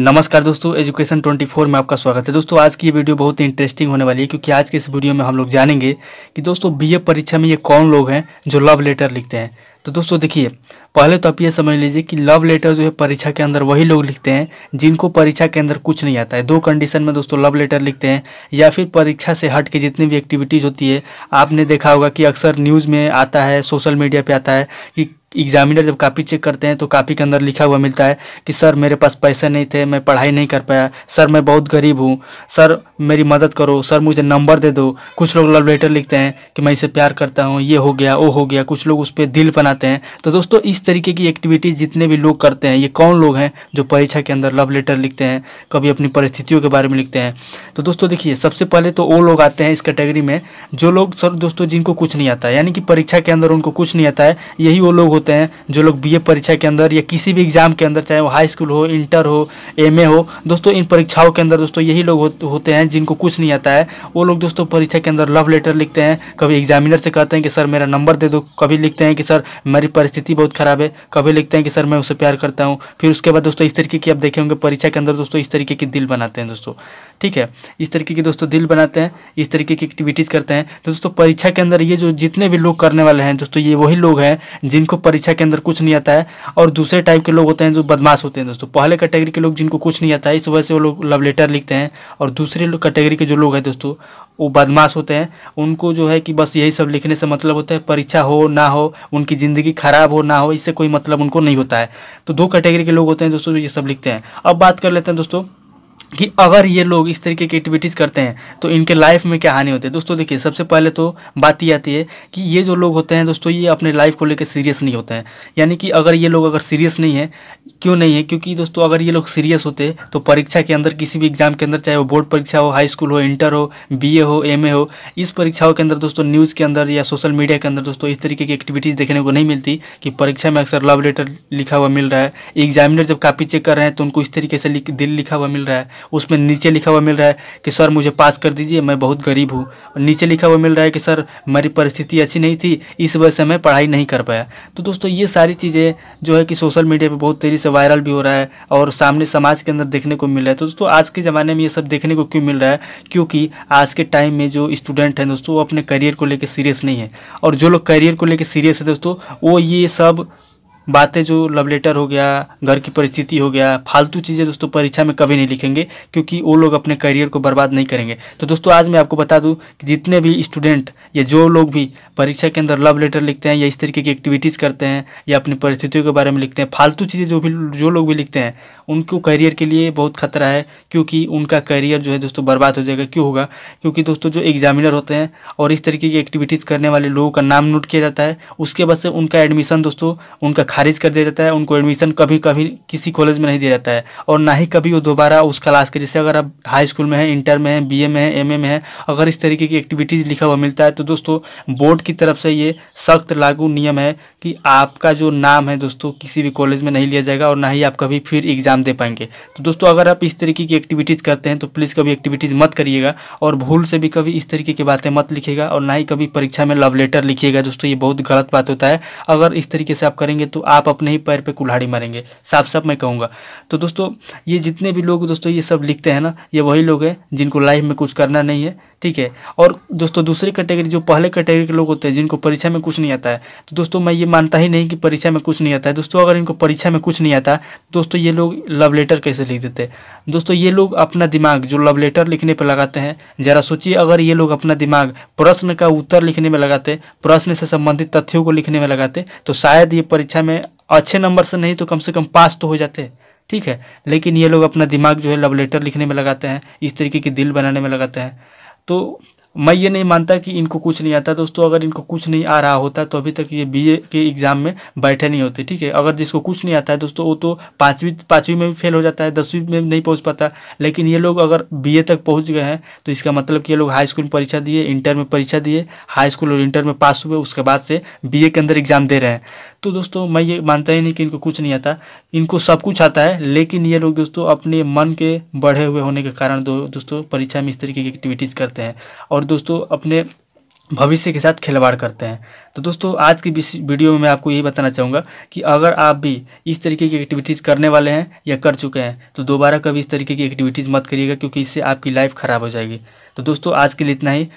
नमस्कार दोस्तों एजुकेशन 24 में आपका स्वागत है दोस्तों आज की ये वीडियो बहुत ही इंटरेस्टिंग होने वाली है क्योंकि आज के इस वीडियो में हम लोग जानेंगे कि दोस्तों बीए परीक्षा में ये कौन लोग हैं जो लव लेटर लिखते हैं तो दोस्तों देखिए पहले तो आप ये समझ लीजिए कि लव लेटर जो है परीक्षा के अंदर वही लोग लिखते हैं जिनको परीक्षा के अंदर कुछ नहीं आता है दो कंडीशन में दोस्तों लव लेटर लिखते हैं या फिर परीक्षा से हट के जितनी भी एक्टिविटीज़ होती है आपने देखा होगा कि अक्सर न्यूज़ में आता है सोशल मीडिया पे आता है कि एग्जामिनर जब कापी चेक करते हैं तो कापी के अंदर लिखा हुआ मिलता है कि सर मेरे पास पैसे नहीं थे मैं पढ़ाई नहीं कर पाया सर मैं बहुत गरीब हूँ सर मेरी मदद करो सर मुझे नंबर दे दो कुछ लोग लव लेटर लिखते हैं कि मैं इसे प्यार करता हूँ ये हो गया वो हो गया कुछ लोग उस पर दिल बनाते हैं तो दोस्तों इस तरीके की एक्टिविटीज़ जितने भी लोग करते हैं ये कौन लोग हैं जो परीक्षा के अंदर लव लेटर लिखते हैं कभी अपनी परिस्थितियों के बारे में लिखते हैं तो दोस्तों देखिए सबसे पहले तो वो लोग आते हैं इस कैटेगरी में जो लोग सर दोस्तों जिनको कुछ नहीं आता यानी कि परीक्षा के अंदर उनको कुछ नहीं आता है यही वो लोग होते हैं जो लोग बीए परीक्षा के अंदर या किसी भी एग्ज़ाम के अंदर चाहे वो हाई स्कूल हो इंटर हो एमए हो दोस्तों इन परीक्षाओं के अंदर दोस्तों यही लोग होते हैं जिनको कुछ नहीं आता है वो लोग दोस्तों परीक्षा के अंदर लव लेटर लिखते हैं कभी एग्जामिनर से कहते हैं कि सर मेरा नंबर दे दो कभी लिखते हैं कि सर मेरी परिस्थिति बहुत ख़राब है कभी लिखते हैं कि सर मैं उसे प्यार करता हूँ फिर उसके बाद दोस्तों इस तरीके की आप देखेंगे परीक्षा के अंदर दोस्तों इस तरीके की दिल बनाते हैं दोस्तों ठीक है इस तरीके की दोस्तों दिल बनाते हैं इस तरीके की एक्टिविटीज़ करते हैं तो दोस्तों परीक्षा के अंदर ये जो जितने भी लोग करने वाले हैं दोस्तों ये वही लोग हैं जिनको परीक्षा के अंदर कुछ नहीं आता है और दूसरे टाइप के लोग होते हैं जो बदमाश होते हैं दोस्तों पहले कैटेगरी के लोग जिनको कुछ नहीं आता है इस वजह से वो लोग लव लेटर लिखते हैं और दूसरे कैटेगरी के जो लोग हैं दोस्तों वो बदमाश होते हैं उनको जो है कि बस यही सब लिखने से मतलब होता है परीक्षा हो ना हो उनकी ज़िंदगी ख़राब हो ना हो इससे कोई मतलब उनको नहीं होता है तो दो कैटेगरी के लोग होते हैं दोस्तों ये सब लिखते हैं अब बात कर लेते हैं दोस्तों कि अगर ये लोग इस तरीके की एक्टिविटीज़ करते हैं तो इनके लाइफ में क्या हानि होती है दोस्तों देखिए सबसे पहले तो बात ये आती है कि ये जो लोग होते हैं दोस्तों ये अपने लाइफ को लेकर सीरियस नहीं होते हैं यानी कि अगर ये लोग अगर सीरियस नहीं है क्यों नहीं है क्योंकि दोस्तों अगर ये लोग सीरियस होते तो परीक्षा के अंदर किसी भी एग्ज़ाम के अंदर चाहे वो बोर्ड परीक्षा हो हाई स्कूल हो इंटर हो बी हो एम हो इस परीक्षाओं के अंदर दोस्तों न्यूज़ के अंदर या सोशल मीडिया के अंदर दोस्तों इस तरीके की एक्टिविटीज़ देखने को नहीं मिलती कि परीक्षा में अक्सर लव लेटर लिखा हुआ मिल रहा है एग्जामिनर जब कापी चेक कर रहे हैं तो उनको इस तरीके से दिल लिखा हुआ मिल रहा है उसमें नीचे लिखा हुआ मिल रहा है कि सर मुझे पास कर दीजिए मैं बहुत गरीब हूँ और नीचे लिखा हुआ मिल रहा है कि सर मेरी परिस्थिति अच्छी नहीं थी इस वजह से मैं पढ़ाई नहीं कर पाया तो दोस्तों ये सारी चीज़ें जो है कि सोशल मीडिया पर बहुत तेज़ी से वायरल भी हो रहा है और सामने समाज के अंदर देखने को मिल रहा है तो दोस्तों आज के ज़माने में ये सब देखने को क्यों मिल रहा है क्योंकि आज के टाइम में जो स्टूडेंट हैं दोस्तों वो अपने करियर को लेकर सीरियस नहीं है और जो लोग करियर को लेकर सीरियस है दोस्तों वो ये सब बातें जो लव लेटर हो गया घर की परिस्थिति हो गया फालतू चीज़ें दोस्तों परीक्षा में कभी नहीं लिखेंगे क्योंकि वो लोग अपने करियर को बर्बाद नहीं करेंगे तो दोस्तों आज मैं आपको बता दूँ कि जितने भी स्टूडेंट या जो लोग भी परीक्षा के अंदर लव लेटर लिखते हैं या इस तरीके की एक्टिविटीज़ करते हैं या अपनी परिस्थितियों के बारे में लिखते हैं फालतू चीज़ें जो भी जो लोग भी लिखते हैं उनको करियर के लिए बहुत खतरा है क्योंकि उनका करियर जो है दोस्तों बर्बाद हो जाएगा क्यों होगा क्योंकि दोस्तों जो एग्जामिनर होते हैं और इस तरीके की एक्टिविटीज़ करने वाले लोगों का नाम नोट किया जाता है उसके बाद से उनका एडमिशन दोस्तों उनका खारिज कर दिया जाता है उनको एडमिशन कभी कभी किसी कॉलेज में नहीं दिया जाता है और ना ही कभी वो दोबारा उस क्लास के जैसे अगर आप हाई स्कूल में है इंटर में है बी में है एम में है अगर इस तरीके की एक्टिविटीज़ लिखा हुआ मिलता है तो दोस्तों बोर्ड की तरफ से ये सख्त लागू नियम है कि आपका जो नाम है दोस्तों किसी भी कॉलेज में नहीं लिया जाएगा और ना ही आप कभी फिर एग्ज़ाम दे पाएंगे तो दोस्तों अगर आप इस तरीके की एक्टिविटीज़ करते हैं तो प्लीज़ कभी एक्टिविटीज़ मत करिएगा और भूल से भी कभी इस तरीके की बातें मत लिखेगा और ना ही कभी परीक्षा में लव लेटर लिखिएगा दोस्तों ये बहुत गलत बात होता है अगर इस तरीके से आप करेंगे तो आप अपने ही पैर पे कुल्हाड़ी मारेंगे साफ साफ मैं कहूँगा तो दोस्तों ये जितने भी लोग दोस्तों ये सब लिखते हैं ना ये वही लोग हैं जिनको लाइफ में कुछ करना नहीं है ठीक है और दोस्तों दूसरी कैटेगरी जो पहले कैटेगरी के लोग होते हैं जिनको परीक्षा में कुछ नहीं आता है तो दोस्तों मैं ये मानता ही नहीं कि परीक्षा में कुछ नहीं आता है दोस्तों अगर इनको परीक्षा में कुछ नहीं आता दोस्तों ये लोग लव लेटर कैसे लिख देते दोस्तों ये लोग अपना दिमाग जो लव लेटर लिखने पर लगाते हैं ज़रा सोचिए अगर ये लोग अपना दिमाग प्रश्न का उत्तर लिखने में लगाते प्रश्न से संबंधित तथ्यों को लिखने में लगाते तो शायद ये परीक्षा में अच्छे नंबर से नहीं तो कम से कम पास तो हो जाते ठीक है लेकिन ये लोग अपना दिमाग जो है लव लेटर लिखने में लगाते हैं इस तरीके की दिल बनाने में लगाते हैं तो मैं ये नहीं मानता कि इनको कुछ नहीं आता दोस्तों अगर इनको कुछ नहीं आ रहा होता तो अभी तक ये बीए के एग्ज़ाम में बैठे नहीं होते ठीक है अगर जिसको कुछ नहीं आता है दोस्तों वो तो पाँचवीं पाँचवीं में भी फेल हो जाता है दसवीं में नहीं पहुंच पाता लेकिन ये लोग अगर बीए तक पहुंच गए हैं तो इसका मतलब कि ये लोग हाई स्कूल में परीक्षा दिए इंटर में परीक्षा दिए हाई स्कूल और इंटर में पास हुए उसके बाद से बी के अंदर एग्ज़ाम दे रहे हैं तो दोस्तों मैं ये मानता ही नहीं कि इनको कुछ नहीं आता इनको सब कुछ आता है लेकिन ये लोग दोस्तों अपने मन के बढ़े हुए होने के कारण दोस्तों परीक्षा में इस तरीके की एक्टिविटीज़ करते हैं और दोस्तों अपने भविष्य के साथ खिलवाड़ करते हैं तो दोस्तों आज की वीडियो में मैं आपको यही बताना चाहूँगा कि अगर आप भी इस तरीके की एक्टिविटीज़ करने वाले हैं या कर चुके हैं तो दोबारा कभी इस तरीके की एक्टिविटीज़ मत करिएगा क्योंकि इससे आपकी लाइफ ख़राब हो जाएगी तो दोस्तों आज के लिए इतना ही